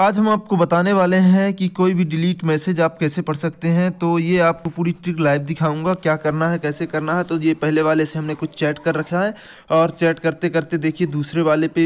आज हम आपको बताने वाले हैं कि कोई भी डिलीट मैसेज आप कैसे पढ़ सकते हैं तो ये आपको पूरी ट्रिक लाइव दिखाऊंगा क्या करना है कैसे करना है तो ये पहले वाले से हमने कुछ चैट कर रखा है और चैट करते करते देखिए दूसरे वाले पे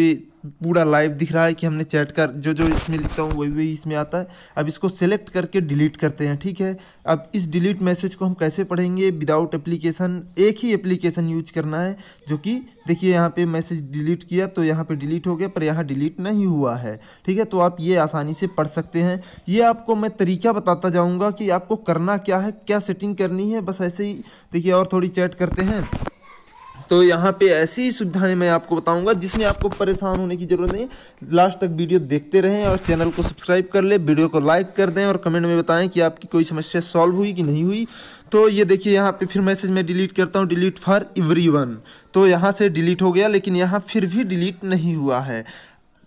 पूरा लाइव दिख रहा है कि हमने चैट कर जो जो इसमें लिखता हूँ वही वही इसमें आता है अब इसको सेलेक्ट करके डिलीट करते हैं ठीक है अब इस डिलीट मैसेज को हम कैसे पढ़ेंगे विदाउट एप्लीकेशन एक ही एप्लीकेशन यूज करना है जो कि देखिए यहाँ पे मैसेज डिलीट किया तो यहाँ पे डिलीट हो गया पर यहाँ डिलीट नहीं हुआ है ठीक है तो आप ये आसानी से पढ़ सकते हैं ये आपको मैं तरीका बताता जाऊँगा कि आपको करना क्या है क्या सेटिंग करनी है बस ऐसे ही देखिए और थोड़ी चैट करते हैं तो यहाँ पे ऐसी ही सुविधाएं मैं आपको बताऊंगा जिसमें आपको परेशान होने की ज़रूरत नहीं लास्ट तक वीडियो देखते रहें और चैनल को सब्सक्राइब कर ले वीडियो को लाइक कर दें और कमेंट में बताएं कि आपकी कोई समस्या सॉल्व हुई कि नहीं हुई तो ये देखिए यहाँ पे फिर मैसेज मैं डिलीट करता हूँ डिलीट फॉर एवरी तो यहाँ से डिलीट हो गया लेकिन यहाँ फिर भी डिलीट नहीं हुआ है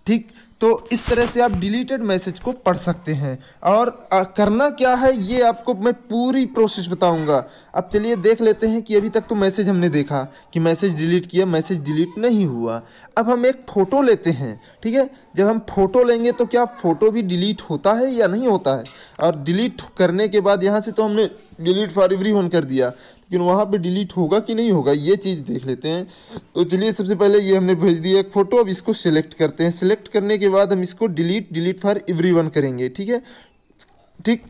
ठीक तो इस तरह से आप डिलीटेड मैसेज को पढ़ सकते हैं और आ, करना क्या है ये आपको मैं पूरी प्रोसेस बताऊंगा अब चलिए देख लेते हैं कि अभी तक तो मैसेज हमने देखा कि मैसेज डिलीट किया मैसेज डिलीट नहीं हुआ अब हम एक फ़ोटो लेते हैं ठीक है जब हम फ़ोटो लेंगे तो क्या फ़ोटो भी डिलीट होता है या नहीं होता है और डिलीट करने के बाद यहाँ से तो हमने डिलीट फॉर एवरी वन कर दिया लेकिन वहाँ पे डिलीट होगा कि नहीं होगा ये चीज़ देख लेते हैं तो चलिए सबसे पहले ये हमने भेज दिया एक फ़ोटो अब इसको सिलेक्ट करते हैं सिलेक्ट करने के बाद हम इसको डिलीट डिलीट फॉर एवरीवन करेंगे ठीक है ठीक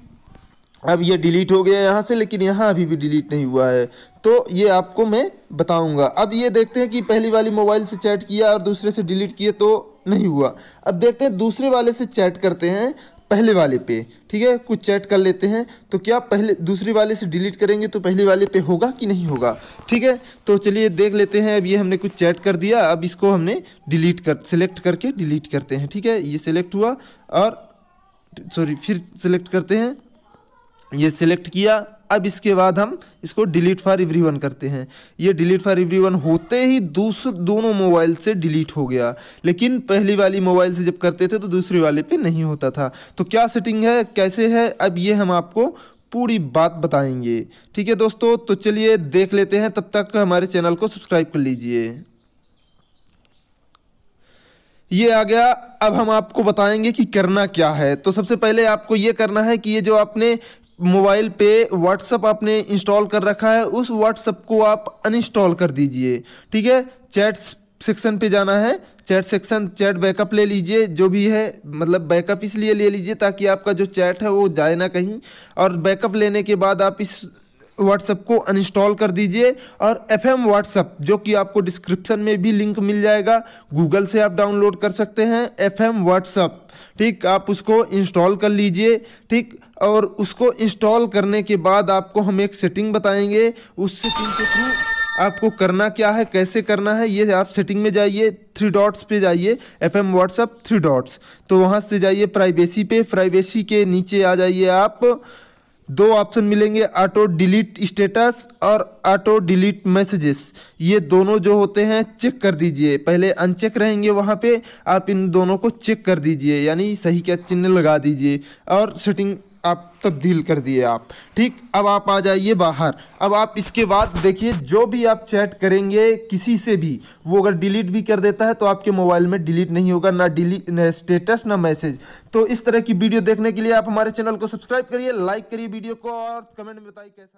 अब ये डिलीट हो गया यहाँ से लेकिन यहाँ अभी भी डिलीट नहीं हुआ है तो ये आपको मैं बताऊंगा अब ये देखते हैं कि पहली वाली मोबाइल से चैट किया और दूसरे से डिलीट किए तो नहीं हुआ अब देखते हैं दूसरे वाले से चैट करते हैं पहले वाले पे ठीक है कुछ चैट कर लेते हैं तो क्या पहले दूसरे वाले से डिलीट करेंगे तो पहले वाले पे होगा कि नहीं होगा ठीक है तो चलिए देख लेते हैं अब ये हमने कुछ चैट कर दिया अब इसको हमने डिलीट कर सेलेक्ट करके डिलीट करते हैं ठीक है ये सेलेक्ट हुआ और सॉरी फिर सेलेक्ट करते हैं ये सेलेक्ट किया अब इसके बाद हम इसको डिलीट फॉर एवरी करते हैं ये डिलीट फॉर एवरी होते ही दूसरे दोनों मोबाइल से डिलीट हो गया लेकिन पहली वाली मोबाइल से जब करते थे तो दूसरे वाले पे नहीं होता था तो क्या सेटिंग है कैसे है अब ये हम आपको पूरी बात बताएंगे ठीक है दोस्तों तो चलिए देख लेते हैं तब तक हमारे चैनल को सब्सक्राइब कर लीजिए ये आ गया अब हम आपको बताएंगे कि करना क्या है तो सबसे पहले आपको ये करना है कि ये जो आपने मोबाइल पे व्हाट्सअप आपने इंस्टॉल कर रखा है उस व्हाट्सअप को आप अनइंस्टॉल कर दीजिए ठीक है चैट सेक्शन पे जाना है चैट सेक्शन चैट बैकअप ले लीजिए जो भी है मतलब बैकअप इसलिए ले लीजिए ताकि आपका जो चैट है वो जाए ना कहीं और बैकअप लेने के बाद आप इस व्हाट्सएप को अनइंस्टॉल कर दीजिए और एफ एम व्हाट्सएप जो कि आपको डिस्क्रिप्शन में भी लिंक मिल जाएगा गूगल से आप डाउनलोड कर सकते हैं एफ एम व्हाट्सएप ठीक आप उसको इंस्टॉल कर लीजिए ठीक और उसको इंस्टॉल करने के बाद आपको हम एक सेटिंग बताएंगे उस सेटिंग के थ्रू आपको करना क्या है कैसे करना है ये आप सेटिंग में जाइए थ्री डॉट्स पे जाइए F M WhatsApp three dots तो वहाँ से जाइए प्राइवेसी पे प्राइवेसी के नीचे आ जाइए आप दो ऑप्शन मिलेंगे ऑटो डिलीट स्टेटस और ऑटो डिलीट मैसेजेस ये दोनों जो होते हैं चेक कर दीजिए पहले अनचेक रहेंगे वहाँ पे आप इन दोनों को चेक कर दीजिए यानी सही क्या चिन्ह लगा दीजिए और सेटिंग आप तब्दील कर दिए आप ठीक अब आप आ जाइए बाहर अब आप इसके बाद देखिए जो भी आप चैट करेंगे किसी से भी वो अगर डिलीट भी कर देता है तो आपके मोबाइल में डिलीट नहीं होगा ना डिलीट ना स्टेटस ना मैसेज तो इस तरह की वीडियो देखने के लिए आप हमारे चैनल को सब्सक्राइब करिए लाइक करिए वीडियो को और कमेंट में बताइए कैसा